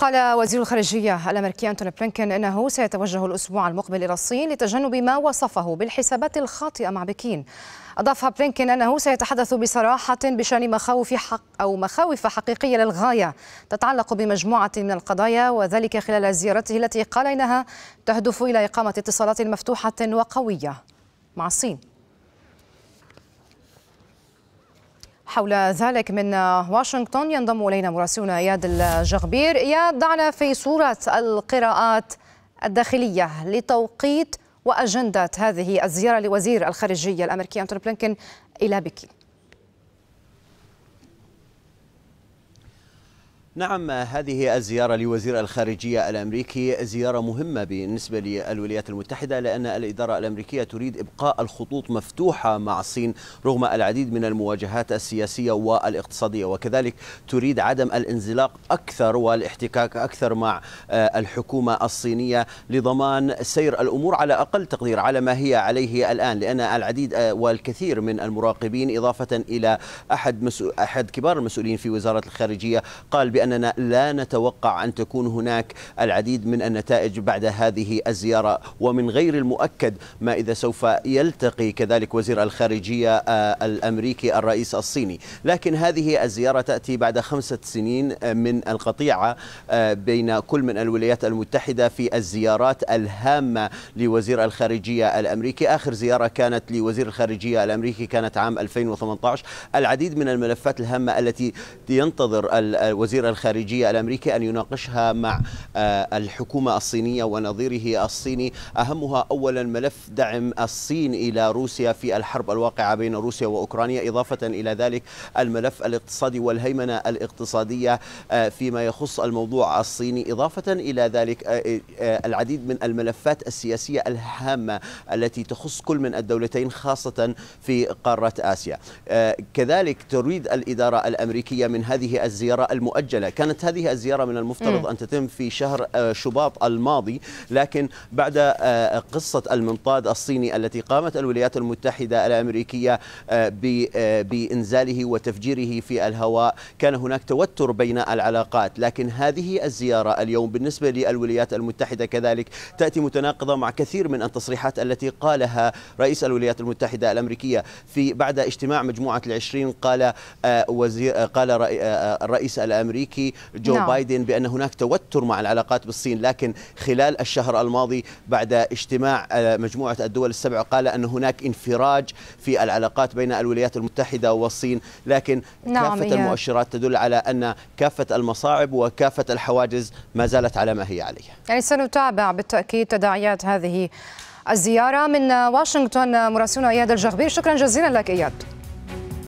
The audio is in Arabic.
قال وزير الخارجية الأمريكي أنتوني بلينكن أنه سيتوجه الأسبوع المقبل إلى الصين لتجنب ما وصفه بالحسابات الخاطئة مع بكين أضاف بلينكن أنه سيتحدث بصراحة بشأن مخاوف حق أو مخاوف حقيقية للغاية تتعلق بمجموعة من القضايا وذلك خلال زيارته التي قال إنها تهدف إلى إقامة اتصالات مفتوحة وقوية مع الصين حول ذلك من واشنطن ينضم إلينا مراسلنا إياد الجغبير إياد دعنا في صورة القراءات الداخلية لتوقيت وأجندة هذه الزيارة لوزير الخارجية الأمريكي أنتوني بلينكين إلى بكين نعم هذه الزيارة لوزير الخارجية الأمريكي زيارة مهمة بالنسبة للولايات المتحدة لأن الإدارة الأمريكية تريد إبقاء الخطوط مفتوحة مع الصين رغم العديد من المواجهات السياسية والاقتصادية وكذلك تريد عدم الانزلاق أكثر والاحتكاك أكثر مع آه، الحكومة الصينية لضمان سير الأمور على أقل تقدير على ما هي عليه الآن لأن العديد آه، والكثير من المراقبين إضافة إلى أحد, أحد كبار المسؤولين في وزارة الخارجية قال بأن بأننا لا نتوقع أن تكون هناك العديد من النتائج بعد هذه الزيارة ومن غير المؤكد ما إذا سوف يلتقي كذلك وزير الخارجية آه، الأمريكي الرئيس الصيني لكن هذه الزيارة تأتي بعد خمسة سنين آه، من القطيعة آه، بين كل من الولايات المتحدة في الزيارات الهامة لوزير الخارجية الأمريكي آخر زيارة كانت لوزير الخارجية الأمريكي كانت عام 2018 العديد من الملفات الهامة التي ينتظر وزير الخارجية الأمريكي أن يناقشها مع آه، الحكومة الصينية ونظيره الصيني أهمها أولا ملف دعم الصين إلى روسيا في الحرب الواقعة بين روسيا وأوكرانيا إضافة إلى ذلك الملف الاقتصادي والهيمنة الاقتصادية آه، فيما يخص الموضوع الصيني إضافة إلى ذلك آه، العديد من الملفات السياسية الهامة التي تخص كل من الدولتين خاصة في قارة آسيا كذلك تريد الإدارة الأمريكية من هذه الزيارة المؤجلة مشكلة كانت هذه الزيارة من المفترض م. أن تتم في شهر آه، شباط الماضي لكن بعد آه، قصة المنطاد الصيني التي قامت الولايات المتحدة الأمريكية آه، بإنزاله وتفجيره في الهواء كان هناك توتر بين العلاقات لكن هذه الزيارة اليوم بالنسبة للولايات المتحدة كذلك تأتي متناقضة مع كثير من التصريحات التي قالها رئيس الولايات المتحدة الأمريكية في بعد اجتماع مجموعة العشرين قال وزير قال الرئيس الأمريكي الامريكي جو نعم. بايدن بأن هناك توتر مع العلاقات بالصين لكن خلال الشهر الماضي بعد اجتماع آه، مجموعة الدول السبع قال أن هناك انفراج في العلاقات بين الولايات المتحدة والصين لكن نعم كافة هي. المؤشرات تدل على أن كافة المصاعب وكافة الحواجز ما زالت على ما هي عليه يعني سنتابع بالتأكيد تداعيات هذه الزيارة من واشنطن مراسلنا إياد الجغبير شكرا جزيلا لك إياد